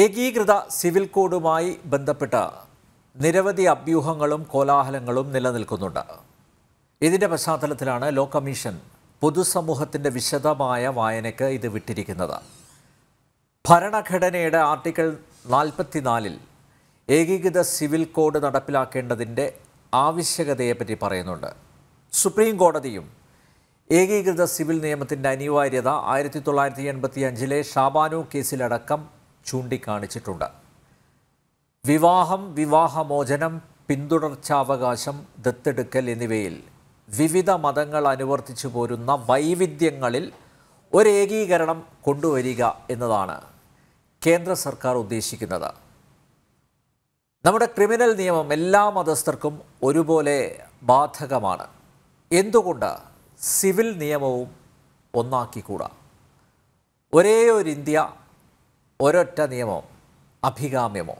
ഏകീകൃത സിവിൽ കോഡുമായി ബന്ധപ്പെട്ട് നിരവധി അഭ്യൂഹങ്ങളും കോലാഹലങ്ങളും നിലനിൽക്കുന്നുണ്ട് ഇതിൻ്റെ പശ്ചാത്തലത്തിലാണ് ലോ കമ്മീഷൻ പൊതുസമൂഹത്തിൻ്റെ വിശദമായ വായനയ്ക്ക് ഇത് വിട്ടിരിക്കുന്നത് ഭരണഘടനയുടെ ആർട്ടിക്കിൾ നാൽപ്പത്തിനാലിൽ ഏകീകൃത സിവിൽ കോഡ് നടപ്പിലാക്കേണ്ടതിൻ്റെ ആവശ്യകതയെപ്പറ്റി പറയുന്നുണ്ട് സുപ്രീം കോടതിയും ഏകീകൃത സിവിൽ നിയമത്തിൻ്റെ അനിവാര്യത ആയിരത്തി തൊള്ളായിരത്തി എൺപത്തി അഞ്ചിലെ ഷാബാനു കേസിലടക്കം ചൂണ്ടിക്കാണിച്ചിട്ടുണ്ട് വിവാഹം വിവാഹമോചനം പിന്തുടർച്ചാവകാശം ദത്തെടുക്കൽ എന്നിവയിൽ വിവിധ മതങ്ങൾ അനുവർത്തിച്ചു പോരുന്ന വൈവിധ്യങ്ങളിൽ ഒരേകീകരണം കൊണ്ടുവരിക എന്നതാണ് കേന്ദ്ര സർക്കാർ ഉദ്ദേശിക്കുന്നത് നമ്മുടെ ക്രിമിനൽ നിയമം എല്ലാ മതസ്ഥർക്കും ഒരുപോലെ ബാധകമാണ് എന്തുകൊണ്ട് സിവിൽ നിയമവും ഒന്നാക്കിക്കൂടാ ഒരേ ഒരു ഇന്ത്യ ഒരൊറ്റ നിയമം അഭികാമ്യമോ